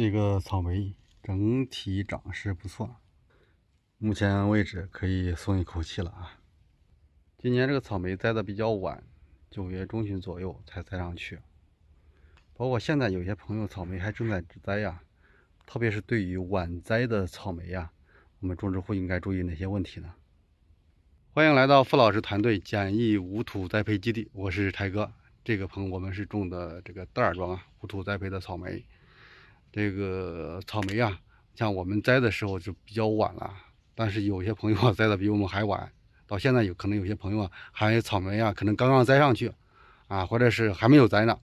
这个草莓整体长势不错，目前为止可以松一口气了啊！今年这个草莓栽的比较晚，九月中旬左右才栽上去。包括现在有些朋友草莓还正在栽呀，特别是对于晚栽的草莓呀，我们种植户应该注意哪些问题呢？欢迎来到付老师团队简易无土栽培基地，我是柴哥。这个棚我们是种的这个袋装啊，无土栽培的草莓。这个草莓啊，像我们栽的时候就比较晚了，但是有些朋友啊栽的比我们还晚，到现在有可能有些朋友啊还有草莓啊，可能刚刚栽上去，啊，或者是还没有栽呢，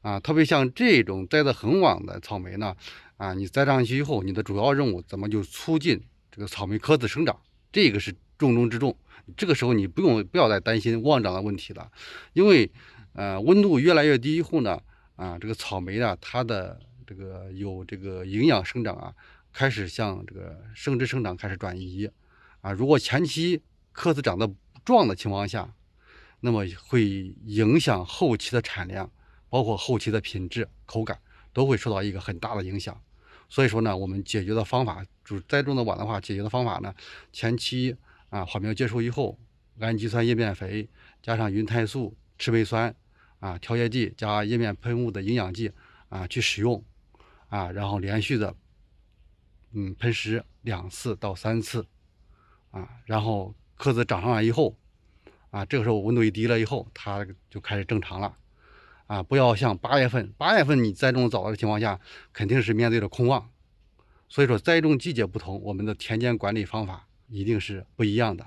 啊，特别像这种栽的很晚的草莓呢，啊，你栽上去以后，你的主要任务怎么就促进这个草莓颗子生长，这个是重中之重。这个时候你不用不要再担心旺长的问题了，因为，呃，温度越来越低以后呢，啊，这个草莓啊，它的。这个有这个营养生长啊，开始向这个生殖生长开始转移啊。如果前期棵子长得不壮的情况下，那么会影响后期的产量，包括后期的品质、口感都会受到一个很大的影响。所以说呢，我们解决的方法，就是栽种的晚的话，解决的方法呢，前期啊缓苗结束以后，氨基酸叶面肥加上芸苔素、赤霉酸啊调节剂加叶面喷雾的营养剂啊去使用。啊，然后连续的，嗯，喷施两次到三次，啊，然后棵子长上来以后，啊，这个时候温度一低了以后，它就开始正常了，啊，不要像八月份，八月份你栽种早的情况下，肯定是面对着空旺，所以说栽种季节不同，我们的田间管理方法一定是不一样的。